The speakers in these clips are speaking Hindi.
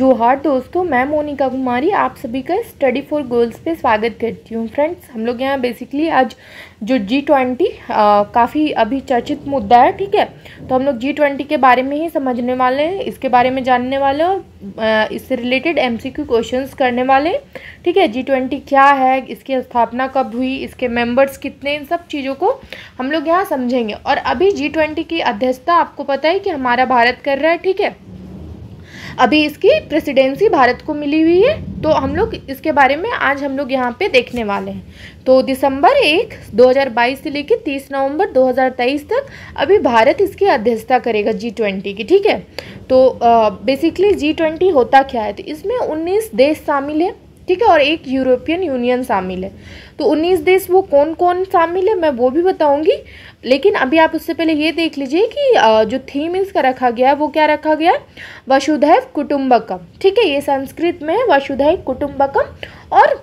जोहार दोस्तों मैं मोनिका कुमारी आप सभी का स्टडी फॉर गोल्स पे स्वागत करती हूँ फ्रेंड्स हम लोग यहाँ बेसिकली आज जो जी ट्वेंटी काफ़ी अभी चर्चित मुद्दा है ठीक है तो हम लोग जी ट्वेंटी के बारे में ही समझने वाले हैं इसके बारे में जानने वाले और इससे related M C Q question करने वाले ठीक है जी ट्वेंटी क्या है इसकी स्थापना कब हुई इसके मेम्बर्स कितने इन सब चीज़ों को हम लोग यहाँ समझेंगे और अभी जी ट्वेंटी की अध्यक्षता आपको पता है कि हमारा भारत कर रहा है ठीक है अभी इसकी प्रेसिडेंसी भारत को मिली हुई है तो हम लोग इसके बारे में आज हम लोग यहाँ पे देखने वाले हैं तो दिसंबर एक 2022 से लेकर 30 नवंबर 2023 तक अभी भारत इसकी अध्यक्षता करेगा जी ट्वेंटी की ठीक है तो बेसिकली जी ट्वेंटी होता क्या है तो इसमें उन्नीस देश शामिल है ठीक है और एक यूरोपियन यूनियन शामिल है तो 19 देश वो कौन कौन शामिल है मैं वो भी बताऊंगी लेकिन अभी आप उससे पहले ये देख लीजिए कि जो थीम इसका रखा गया है वो क्या रखा गया वसुधैव कुटुम्बकम ठीक है ये संस्कृत में है वसुधैव कुटुम्बकम और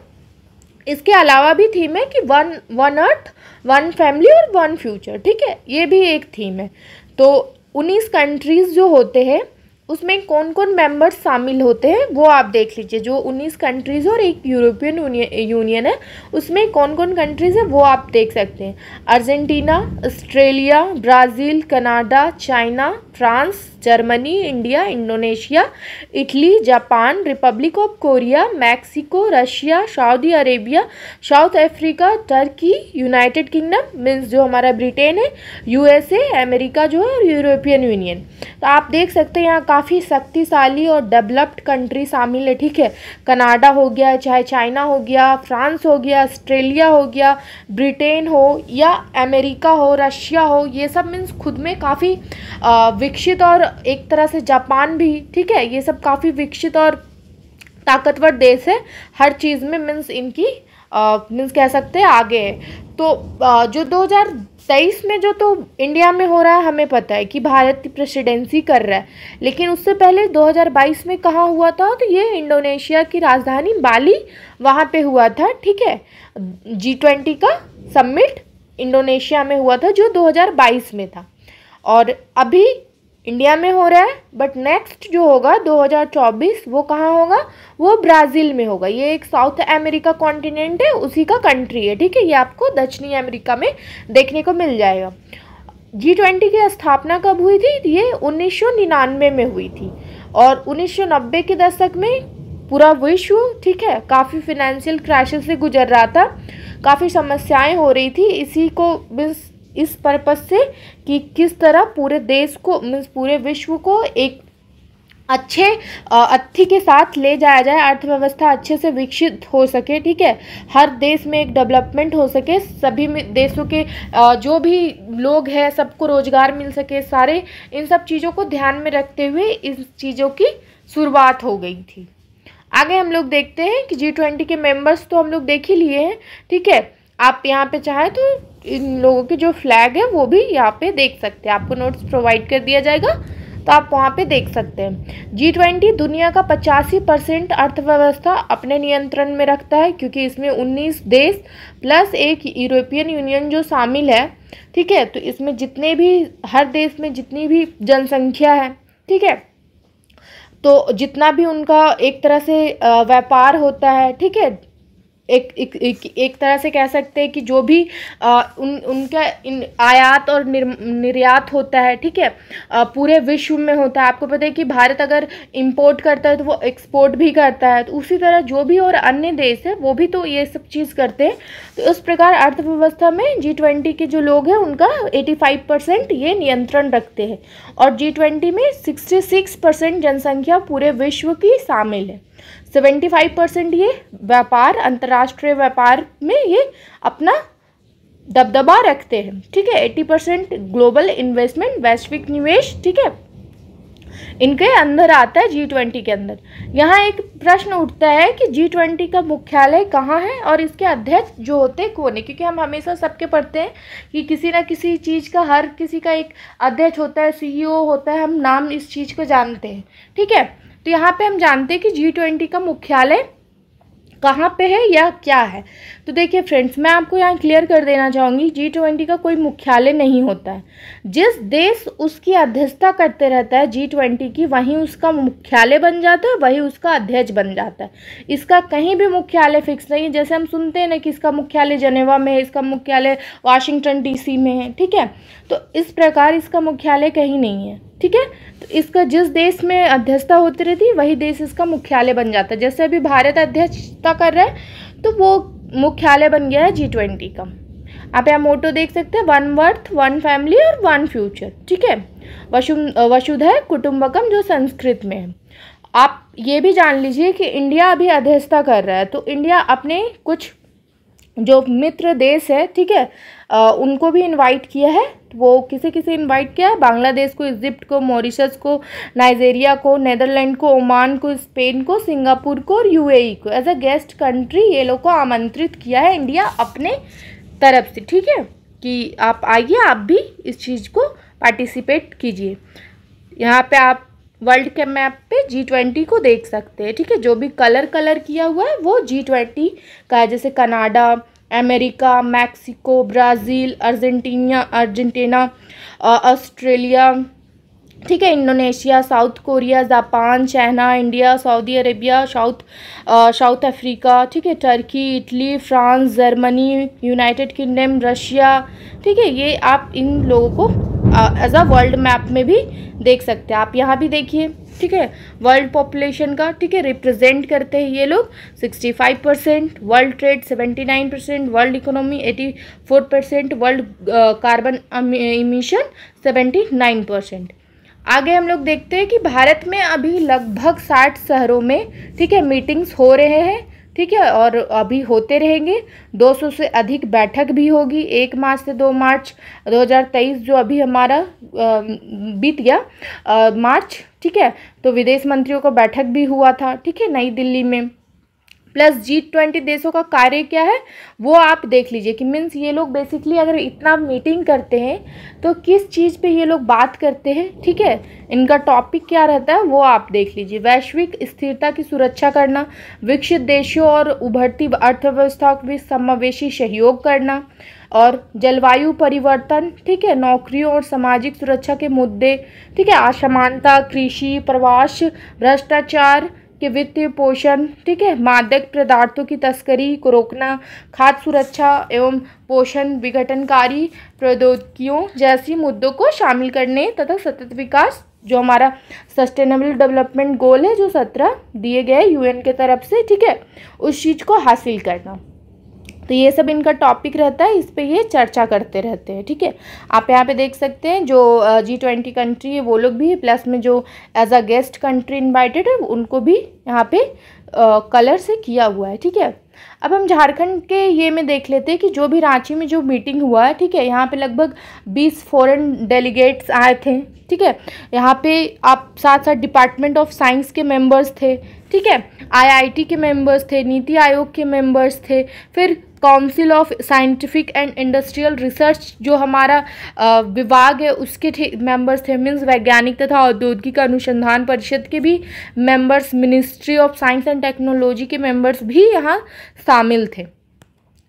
इसके अलावा भी थीम है कि one one earth one family और वन फ्यूचर ठीक है ये भी एक थीम है तो उन्नीस कंट्रीज़ जो होते हैं उसमें कौन कौन मेंबर्स शामिल होते हैं वो आप देख लीजिए जो उन्नीस कंट्रीज़ और एक यूरोपियन यूनियन है उसमें कौन कौन कंट्रीज़ है वो आप देख सकते हैं Argentina Australia Brazil Canada China France Germany India Indonesia Italy Japan Republic of Korea Mexico Russia Saudi Arabia South Africa Turkey United Kingdom means जो हमारा ब्रिटेन है यूएसए अमेरिका जो है और यूरोपियन यूनियन तो आप देख सकते हैं यहाँ काफ़ी शक्तिशाली और डेवलप्ड कंट्री शामिल है ठीक है कनाडा हो गया चाहे चाइना हो गया फ्रांस हो गया ऑस्ट्रेलिया हो गया ब्रिटेन हो या अमेरिका हो रशिया हो ये सब मीन्स खुद में काफ़ी विकसित और एक तरह से जापान भी ठीक है ये सब काफ़ी विकसित और ताकतवर देश है हर चीज़ में मीन्स इनकी मीन्स कह सकते हैं आगे है तो आ, जो 2023 में जो तो इंडिया में हो रहा है हमें पता है कि भारत की प्रेसिडेंसी कर रहा है लेकिन उससे पहले 2022 में कहाँ हुआ था तो ये इंडोनेशिया की राजधानी बाली वहाँ पे हुआ था ठीक है जी ट्वेंटी का सम्मिट इंडोनेशिया में हुआ था जो 2022 में था और अभी इंडिया में हो रहा है बट नेक्स्ट जो होगा 2024 वो कहाँ होगा वो ब्राज़ील में होगा ये एक साउथ अमेरिका कॉन्टिनेंट है उसी का कंट्री है ठीक है ये आपको दक्षिणी अमेरिका में देखने को मिल जाएगा जी ट्वेंटी की स्थापना कब हुई थी ये 1999 में हुई थी और 1990 के दशक में पूरा विश्व ठीक है काफ़ी फिनेंशियल क्राइसिस से गुजर रहा था काफ़ी समस्याएं हो रही थी इसी को मीन्स इस पर्पज़ से कि किस तरह पूरे देश को मीन्स पूरे विश्व को एक अच्छे अथी के साथ ले जाया जाए अर्थव्यवस्था अच्छे से विकसित हो सके ठीक है हर देश में एक डेवलपमेंट हो सके सभी देशों के जो भी लोग हैं सबको रोज़गार मिल सके सारे इन सब चीज़ों को ध्यान में रखते हुए इस चीज़ों की शुरुआत हो गई थी आगे हम लोग देखते हैं कि जी ट्वेंटी के मेंबर्स तो हम लोग देख ही लिए हैं ठीक है आप यहाँ पे चाहें तो इन लोगों के जो फ्लैग है वो भी यहाँ पे देख सकते हैं आपको नोट्स प्रोवाइड कर दिया जाएगा तो आप वहाँ पे देख सकते हैं जी ट्वेंटी दुनिया का पचासी परसेंट अर्थव्यवस्था अपने नियंत्रण में रखता है क्योंकि इसमें उन्नीस देश प्लस एक यूरोपियन यूनियन जो शामिल है ठीक है तो इसमें जितने भी हर देश में जितनी भी जनसंख्या है ठीक है तो जितना भी उनका एक तरह से व्यापार होता है ठीक है एक एक, एक, एक तरह से कह सकते हैं कि जो भी आ, उन उनका इन आयात और निर, निर्यात होता है ठीक है पूरे विश्व में होता है आपको पता है कि भारत अगर इंपोर्ट करता है तो वो एक्सपोर्ट भी करता है तो उसी तरह जो भी और अन्य देश है वो भी तो ये सब चीज़ करते हैं तो उस प्रकार अर्थव्यवस्था में जी ट्वेंटी के जो लोग हैं उनका एटी फाइव परसेंट ये नियंत्रण रखते हैं और जी ट्वेंटी में सिक्सटी सिक्स परसेंट जनसंख्या पूरे विश्व की शामिल है सेवेंटी फाइव परसेंट ये व्यापार अंतर्राष्ट्रीय व्यापार में ये अपना दबदबा रखते हैं ठीक है एट्टी परसेंट ग्लोबल इन्वेस्टमेंट वैश्विक निवेश ठीक है इनके अंदर आता है जी ट्वेंटी के अंदर यहाँ एक प्रश्न उठता है कि जी ट्वेंटी का मुख्यालय कहाँ है और इसके अध्यक्ष जो होते हैं कौन है क्योंकि हम हमेशा सबके पढ़ते हैं कि किसी ना किसी चीज़ का हर किसी का एक अध्यक्ष होता है सीईओ e होता है हम नाम इस चीज़ को जानते हैं ठीक है तो यहाँ पे हम जानते हैं कि जी ट्वेंटी का मुख्यालय कहाँ पे है या क्या है तो देखिए फ्रेंड्स मैं आपको यहाँ क्लियर कर देना चाहूँगी जी ट्वेंटी का कोई मुख्यालय नहीं होता है जिस देश उसकी अध्यक्षता करते रहता है जी ट्वेंटी की वहीं उसका मुख्यालय बन जाता है वहीं उसका अध्यक्ष बन जाता है इसका कहीं भी मुख्यालय फिक्स नहीं है जैसे हम सुनते हैं ना कि इसका मुख्यालय जनेवा में है इसका मुख्यालय वाशिंगटन डी में है ठीक है तो इस प्रकार इसका मुख्यालय कहीं नहीं है ठीक है तो इसका जिस देश में अध्यक्षता होती रहती वही देश इसका मुख्यालय बन जाता है जैसे अभी भारत अध्यक्षता कर रहा है तो वो मुख्यालय बन गया है जी ट्वेंटी का आप यहाँ मोटो देख सकते हैं वन वर्थ वन फैमिली और वन फ्यूचर ठीक है वसु वसुधैव कुटुम्बकम जो संस्कृत में है आप ये भी जान लीजिए कि इंडिया अभी अध्यक्षता कर रहा है तो इंडिया अपने कुछ जो मित्र देश है ठीक है उनको भी इनवाइट किया है वो किसे किसे इनवाइट किया है बांग्लादेश को इजिप्ट को मॉरिशस को नाइजेरिया को नेदरलैंड को ओमान को स्पेन को सिंगापुर को और यूएई को एज अ गेस्ट कंट्री ये लोग को आमंत्रित किया है इंडिया अपने तरफ से ठीक है कि आप आइए आप भी इस चीज़ को पार्टिसिपेट कीजिए यहाँ पे आप वर्ल्ड के मैप पे जी ट्वेंटी को देख सकते हैं ठीक है जो भी कलर कलर किया हुआ है वो जी ट्वेंटी का है जैसे Canada America Mexico Brazil Argentina Argentina Australia ठीक है Indonesia South Korea Japan China India Saudi Arabia South South Africa ठीक है Turkey Italy France Germany United Kingdom Russia ठीक है ये आप इन लोगों को एज अ वर्ल्ड मैप में भी देख सकते हैं आप यहाँ भी देखिए ठीक है वर्ल्ड पॉपुलेशन का ठीक है रिप्रेजेंट करते हैं ये लोग 65 percent world trade 79 percent world economy 84 percent world carbon emission 79 percent आगे हम लोग देखते हैं कि भारत में अभी लगभग 60 शहरों में ठीक है मीटिंग्स हो रहे हैं ठीक है और अभी होते रहेंगे 200 से अधिक बैठक भी होगी एक मार्च से दो मार्च 2023 जो अभी हमारा बीत गया मार्च ठीक है तो विदेश मंत्रियों का बैठक भी हुआ था ठीक है नई दिल्ली में प्लस जी ट्वेंटी देशों का कार्य क्या है वो आप देख लीजिए कि मीन्स ये लोग बेसिकली अगर इतना मीटिंग करते हैं तो किस चीज़ पे ये लोग बात करते हैं ठीक है इनका टॉपिक क्या रहता है वो आप देख लीजिए वैश्विक स्थिरता की सुरक्षा करना विकसित देशों और उभरती अर्थव्यवस्था को भी समावेशी सहयोग करना और जलवायु परिवर्तन ठीक है नौकरियों और सामाजिक सुरक्षा के मुद्दे ठीक है असमानता कृषि प्रवास भ्रष्टाचार के वित्तीय पोषण ठीक है मादक पदार्थों की तस्करी को रोकना खाद्य सुरक्षा एवं पोषण विघटनकारी प्रौद्योगिकियों जैसी मुद्दों को शामिल करने तथा सतत विकास जो हमारा सस्टेनेबल डेवलपमेंट गोल है जो सत्रह दिए गए यूएन के तरफ से ठीक है उस चीज़ को हासिल करना तो ये सब इनका टॉपिक रहता है इस पर ये चर्चा करते रहते हैं ठीक है आप यहाँ पे देख सकते हैं जो जी ट्वेंटी कंट्री है वो लोग भी प्लस में जो as a guest country invited है उनको भी यहाँ पे कलर से किया हुआ है ठीक है अब हम झारखंड के ये में देख लेते हैं कि जो भी रांची में जो मीटिंग हुआ है ठीक है यहाँ पे लगभग 20 फॉरेन डेलीगेट्स आए थे ठीक है यहाँ पे आप साथ साथ डिपार्टमेंट ऑफ साइंस के मेंबर्स थे ठीक है आईआईटी के मेंबर्स थे नीति आयोग के मेंबर्स थे फिर council of scientific and industrial research जो हमारा विभाग है उसके मेंबर्स थे मीन्स वैज्ञानिक तथा औद्योगिक अनुसंधान परिषद के भी members ministry of science and technology के मेंबर्स भी यहाँ शामिल थे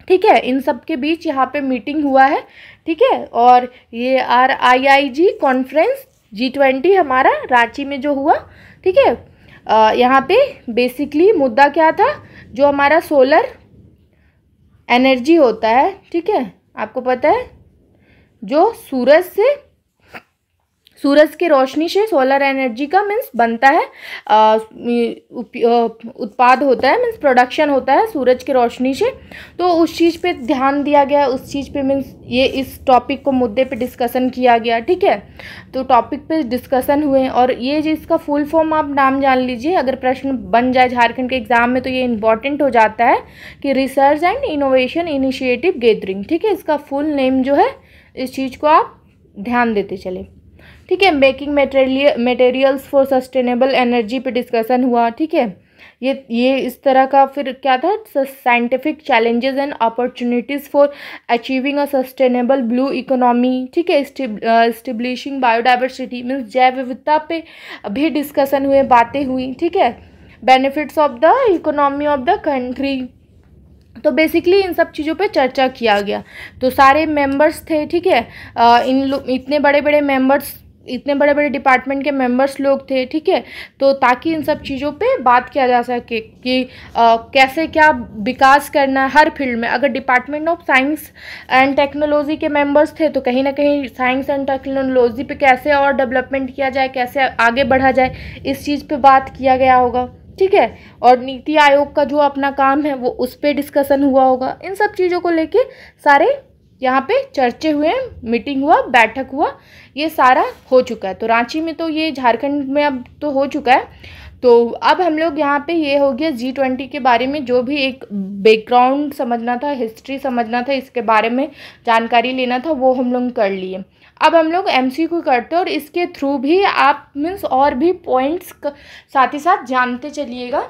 ठीक है इन सब के बीच यहाँ पे मीटिंग हुआ है ठीक है और ये R I I G conference G twenty हमारा रांची में जो हुआ ठीक है यहाँ पे बेसिकली मुद्दा क्या था जो हमारा सोलर एनर्जी होता है ठीक है आपको पता है जो सूरज से सूरज की रोशनी से सोलर एनर्जी का मीन्स बनता है उत्पाद होता है मीन्स प्रोडक्शन होता है सूरज की रोशनी से तो उस चीज़ पे ध्यान दिया गया उस चीज़ पे मीन्स ये इस टॉपिक को मुद्दे पे डिस्कशन किया गया ठीक है तो टॉपिक पे डिस्कशन हुए और ये जिसका फुल फॉर्म आप नाम जान लीजिए अगर प्रश्न बन जाए झारखंड के एग्ज़ाम में तो ये इंपॉर्टेंट हो जाता है कि research and innovation initiative gathering ठीक है इसका फुल नेम जो है इस चीज़ को आप ध्यान देते चले ठीक है making material materials for sustainable energy पे डिस्कशन हुआ ठीक है ये ये इस तरह का फिर क्या था scientific challenges and opportunities for achieving a sustainable blue economy ठीक है इस्टिब्लिशिंग बायोडाइवर्सिटी मीन्स जैव विविधता पे भी डिस्कशन हुए बातें हुई ठीक है benefits of the economy of the country तो बेसिकली इन सब चीज़ों पे चर्चा किया गया तो सारे मेंबर्स थे ठीक है uh, इन लोग इतने बड़े बड़े मेंबर्स इतने बड़े बड़े डिपार्टमेंट के मेंबर्स लोग थे ठीक है तो ताकि इन सब चीज़ों पे बात किया जा सके कि आ, कैसे क्या विकास करना है हर फील्ड में अगर department of science and technology के मेंबर्स थे तो कहीं ना कहीं साइंस एंड टेक्नोलॉजी पे कैसे और डेवलपमेंट किया जाए कैसे आगे बढ़ा जाए इस चीज़ पर बात किया गया होगा ठीक है और नीति आयोग का जो अपना काम है वो उस पर डिस्कसन हुआ होगा इन सब चीज़ों को लेके सारे यहाँ पे चर्चे हुए मीटिंग हुआ बैठक हुआ ये सारा हो चुका है तो रांची में तो ये झारखंड में अब तो हो चुका है तो अब हम लोग यहाँ पे ये हो गया जी ट्वेंटी के बारे में जो भी एक बैकग्राउंड समझना था हिस्ट्री समझना था इसके बारे में जानकारी लेना था वो हम लोग कर लिए अब हम लोग एम सी क्यू करते हैं और इसके थ्रू भी आप मीन्स और भी पॉइंट्स साथ ही साथ जानते चलिएगा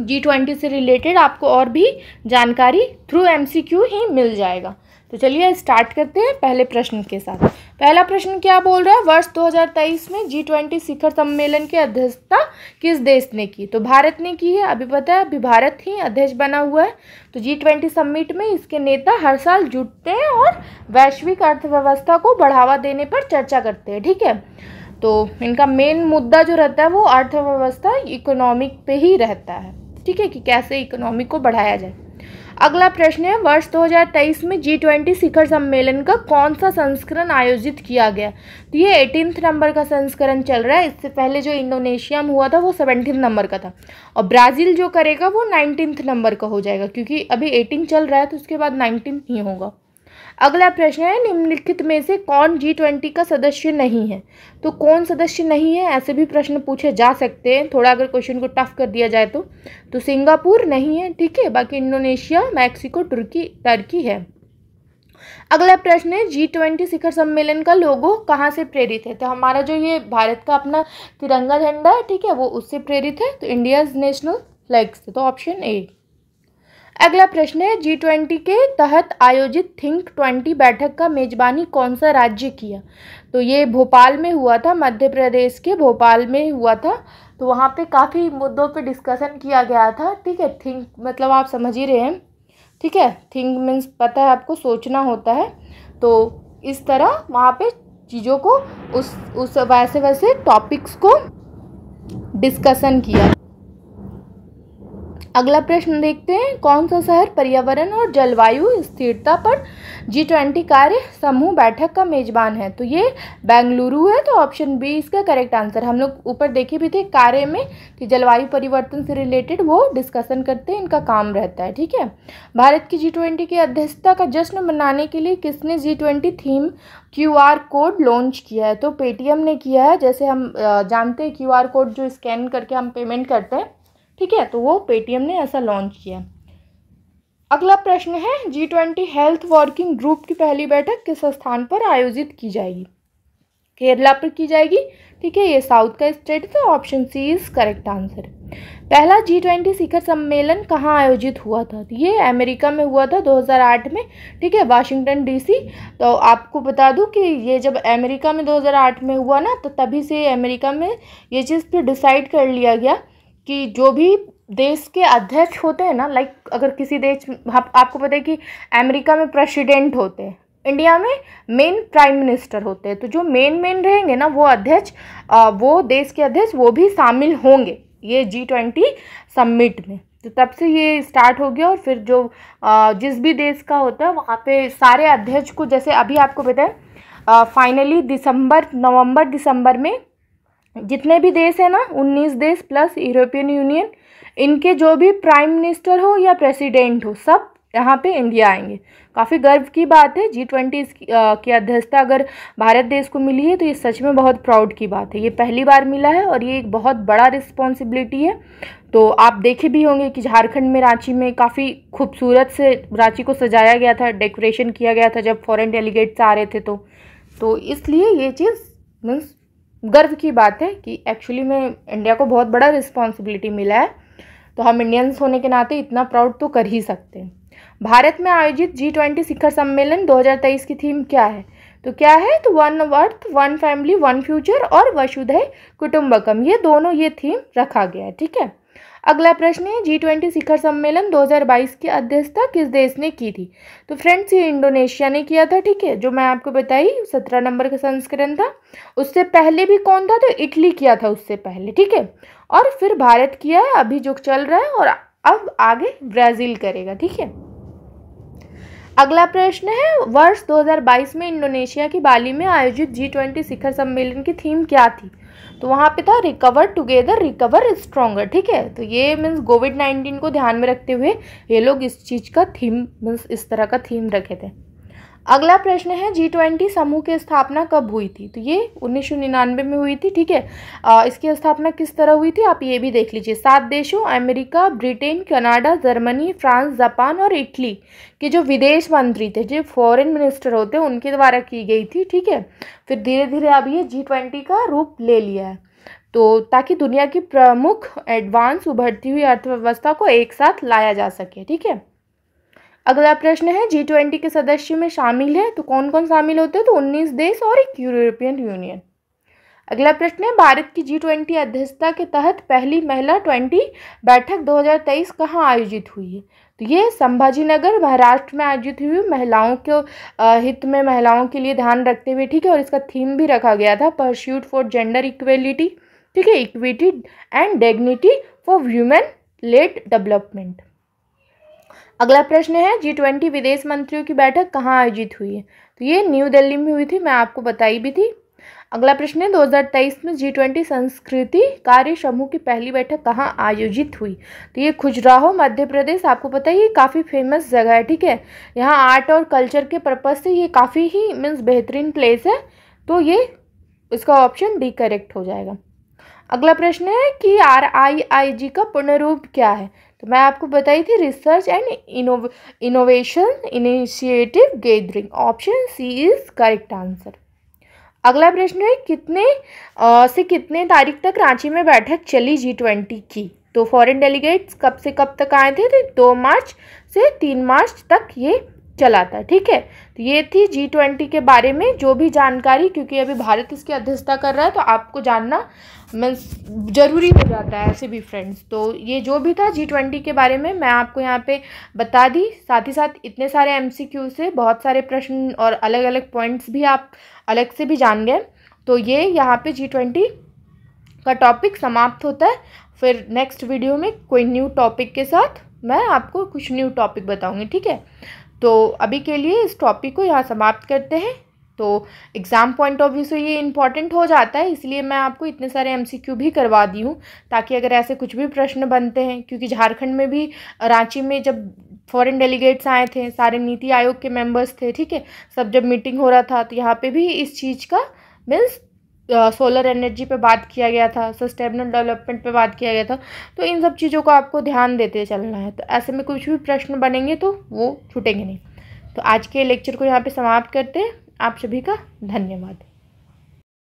जी ट्वेंटी से रिलेटेड आपको और भी जानकारी थ्रू एम सी क्यू ही मिल जाएगा तो चलिए स्टार्ट करते हैं पहले प्रश्न के साथ पहला प्रश्न क्या बोल रहा है वर्ष 2023 में जी ट्वेंटी शिखर सम्मेलन की अध्यक्षता किस देश ने की तो भारत ने की है अभी पता है अभी भारत ही अध्यक्ष बना हुआ है तो जी ट्वेंटी सम्मिट में इसके नेता हर साल जुटते हैं और वैश्विक अर्थव्यवस्था को बढ़ावा देने पर चर्चा करते हैं ठीक है तो इनका मेन मुद्दा जो रहता है वो अर्थव्यवस्था इकोनॉमिक पे ही रहता है ठीक है कि कैसे इकोनॉमिक को बढ़ाया जाए अगला प्रश्न है वर्ष 2023 में जी ट्वेंटी शिखर सम्मेलन का कौन सा संस्करण आयोजित किया गया तो ये एटीनथ नंबर का संस्करण चल रहा है इससे पहले जो इंडोनेशिया में हुआ था वो सेवनटीन नंबर का था और ब्राज़ील जो करेगा वो नाइनटीन्थ नंबर का हो जाएगा क्योंकि अभी एटीन चल रहा है तो उसके बाद नाइनटीन ही होगा अगला प्रश्न है निम्नलिखित में से कौन जी ट्वेंटी का सदस्य नहीं है तो कौन सदस्य नहीं है ऐसे भी प्रश्न पूछे जा सकते हैं थोड़ा अगर क्वेश्चन को टफ कर दिया जाए तो तो सिंगापुर नहीं है ठीक है बाकी इंडोनेशिया मैक्सिको तुर्की टर्की है अगला प्रश्न है जी ट्वेंटी शिखर सम्मेलन का लोगो कहाँ से प्रेरित है तो हमारा जो ये भारत का अपना तिरंगा झंडा है ठीक है वो उससे प्रेरित है तो इंडियाज नेशनल से तो ऑप्शन ए अगला प्रश्न है जी ट्वेंटी के तहत आयोजित थिंक ट्वेंटी बैठक का मेजबानी कौन सा राज्य किया तो ये भोपाल में हुआ था मध्य प्रदेश के भोपाल में हुआ था तो वहाँ पे काफ़ी मुद्दों पे डिस्कशन किया गया था ठीक है थिंक मतलब आप समझ ही रहे हैं ठीक है थिंक मीन्स पता है आपको सोचना होता है तो इस तरह वहाँ पे चीज़ों को उस उस वैसे वैसे टॉपिक्स को डिस्कशन किया अगला प्रश्न देखते हैं कौन सा शहर पर्यावरण और जलवायु स्थिरता पर जी ट्वेंटी कार्य समूह बैठक का मेजबान है तो ये बेंगलुरु है तो ऑप्शन बी इसका करेक्ट आंसर हम लोग ऊपर देखे भी थे कार्य में कि जलवायु परिवर्तन से रिलेटेड वो डिस्कशन करते हैं इनका काम रहता है ठीक है भारत की जी ट्वेंटी की अध्यक्षता का जश्न मनाने के लिए किसने G twenty theme Q R code launch किया है तो पेटीएम ने किया है जैसे हम जानते हैं क्यू आर कोड जो स्कैन करके हम पेमेंट करते हैं ठीक है तो वो पेटीएम ने ऐसा लॉन्च किया अगला प्रश्न है G twenty health working group की पहली बैठक किस स्थान पर आयोजित की जाएगी केरला पर की जाएगी ठीक है ये साउथ का स्टेट था option C is correct answer पहला जी ट्वेंटी शिखर सम्मेलन कहाँ आयोजित हुआ था तो ये अमेरिका में हुआ था 2008 में ठीक है वाशिंगटन डीसी तो आपको बता दूं कि ये जब अमेरिका में 2008 में हुआ ना तो तभी से अमेरिका में ये चीज़ फिर डिसाइड कर लिया गया कि जो भी देश के अध्यक्ष होते हैं ना लाइक अगर किसी देश आप, आपको पता है कि अमेरिका में प्रेसिडेंट होते हैं इंडिया में मेन प्राइम मिनिस्टर होते हैं तो जो मेन मेन रहेंगे ना वो अध्यक्ष वो देश के अध्यक्ष वो भी शामिल होंगे ये जी ट्वेंटी सम्मिट में तो तब से ये स्टार्ट हो गया और फिर जो जिस भी देश का होता है वहाँ पे सारे अध्यक्ष को जैसे अभी आपको पता है फाइनली दिसंबर नवंबर दिसंबर में जितने भी देश हैं ना उन्नीस देश प्लस यूरोपियन यूनियन इनके जो भी प्राइम मिनिस्टर हो या प्रेसिडेंट हो सब यहाँ पे इंडिया आएंगे काफ़ी गर्व की बात है जी ट्वेंटी की अध्यक्षता अगर भारत देश को मिली है तो ये सच में बहुत प्राउड की बात है ये पहली बार मिला है और ये एक बहुत बड़ा रिस्पॉन्सिबिलिटी है तो आप देखे भी होंगे कि झारखंड में रांची में काफ़ी खूबसूरत से रांची को सजाया गया था डेकोरेशन किया गया था जब फ़ॉरन डेलीगेट्स आ रहे थे तो, तो इसलिए ये चीज़ मीन्स गर्व की बात है कि एक्चुअली में इंडिया को बहुत बड़ा रिस्पॉन्सिबिलिटी मिला है तो हम इंडियंस होने के नाते इतना प्राउड तो कर ही सकते हैं भारत में आयोजित जी ट्वेंटी शिखर सम्मेलन 2023 की थीम क्या है तो क्या है तो one earth one family one future और वसुधैव कुटुंबकम ये दोनों ये थीम रखा गया है ठीक है अगला प्रश्न है जी ट्वेंटी शिखर सम्मेलन 2022 की अध्यक्षता किस देश ने की थी तो फ्रेंड्स ये इंडोनेशिया ने किया था ठीक है जो मैं आपको बताई सत्रह नंबर का संस्करण था उससे पहले भी कौन था तो इटली किया था उससे पहले ठीक है और फिर भारत किया है अभी जो चल रहा है और अब आगे ब्राज़ील करेगा ठीक है अगला प्रश्न है वर्ष 2022 में इंडोनेशिया की बाली में आयोजित जी ट्वेंटी शिखर सम्मेलन की थीम क्या थी तो वहाँ पे था रिकवर टुगेदर रिकवर स्ट्रॉन्गर ठीक है तो ये मीन्स कोविड नाइन्टीन को ध्यान में रखते हुए ये लोग इस चीज़ का थीम मीन्स इस तरह का थीम रखे थे अगला प्रश्न है जी ट्वेंटी समूह की स्थापना कब हुई थी तो ये उन्नीस में हुई थी ठीक है इसकी स्थापना किस तरह हुई थी आप ये भी देख लीजिए सात देशों America Britain Canada Germany France Japan और इटली के जो विदेश मंत्री थे जो फॉरेन मिनिस्टर होते हैं उनके द्वारा की गई थी ठीक है फिर धीरे धीरे अब ये जी ट्वेंटी का रूप ले लिया है तो ताकि दुनिया की प्रमुख एडवांस उभरती हुई अर्थव्यवस्था को एक साथ लाया जा सके ठीक है अगला प्रश्न है जी ट्वेंटी के सदस्य में शामिल है तो कौन कौन शामिल होते हैं तो उन्नीस देश और एक यूरोपियन यूनियन अगला प्रश्न है भारत की जी ट्वेंटी अध्यक्षता के तहत पहली महिला ट्वेंटी बैठक 2023 कहाँ आयोजित हुई है तो ये संभाजी नगर महाराष्ट्र में आयोजित हुई महिलाओं के हित में महिलाओं के लिए ध्यान रखते हुए ठीक है और इसका थीम भी रखा गया था परस्यूट फॉर जेंडर इक्वेलिटी ठीक है equity and dignity for women led development अगला प्रश्न है जी ट्वेंटी विदेश मंत्रियों की बैठक कहाँ आयोजित हुई है तो ये न्यू दिल्ली में हुई थी मैं आपको बताई भी थी अगला प्रश्न है 2023 में जी ट्वेंटी संस्कृति कार्य समूह की पहली बैठक कहाँ आयोजित हुई तो ये खुजराहो मध्य प्रदेश आपको पता है ये काफ़ी फेमस जगह है ठीक है यहाँ आर्ट और कल्चर के पर्पज़ से ये काफ़ी ही मीन्स बेहतरीन प्लेस है तो ये इसका ऑप्शन डी करेक्ट हो जाएगा अगला प्रश्न है कि आर आई आई जी का पुनरूप क्या है तो मैं आपको बताई थी research and innovation initiative gathering option C is correct answer अगला प्रश्न है कितने आ, से कितने तारीख तक रांची में बैठक चली जी ट्वेंटी की तो फॉरेन डेलीगेट्स कब से कब तक आए थे तो दो मार्च से तीन मार्च तक ये चलाता है ठीक है तो ये थी जी ट्वेंटी के बारे में जो भी जानकारी क्योंकि अभी भारत इसकी अध्यक्षता कर रहा है तो आपको जानना मीन्स ज़रूरी हो जाता है ऐसे भी फ्रेंड्स तो ये जो भी था जी ट्वेंटी के बारे में मैं आपको यहाँ पे बता दी साथ ही साथ इतने सारे एम सी क्यू से बहुत सारे प्रश्न और अलग अलग पॉइंट्स भी आप अलग से भी जान गए तो ये यहाँ पे जी ट्वेंटी का टॉपिक समाप्त होता है फिर नेक्स्ट वीडियो में कोई न्यू टॉपिक के साथ मैं आपको कुछ न्यू टॉपिक बताऊँगी ठीक है तो अभी के लिए इस टॉपिक को यहाँ समाप्त करते हैं तो एग्ज़ाम पॉइंट ऑफ व्यू से ये इंपॉर्टेंट हो जाता है इसलिए मैं आपको इतने सारे एमसीक्यू भी करवा दी हूँ ताकि अगर ऐसे कुछ भी प्रश्न बनते हैं क्योंकि झारखंड में भी रांची में जब फॉरेन डेलीगेट्स आए थे सारे नीति आयोग के मेंबर्स थे ठीक है सब जब मीटिंग हो रहा था तो यहाँ पे भी इस चीज़ का मीन्स सोलर एनर्जी पे बात किया गया था सस्टेनेबल डेवलपमेंट पे बात किया गया था तो इन सब चीज़ों को आपको ध्यान देते चलना है तो ऐसे में कुछ भी प्रश्न बनेंगे तो वो छूटेंगे नहीं तो आज के लेक्चर को यहाँ पे समाप्त करते हैं आप सभी का धन्यवाद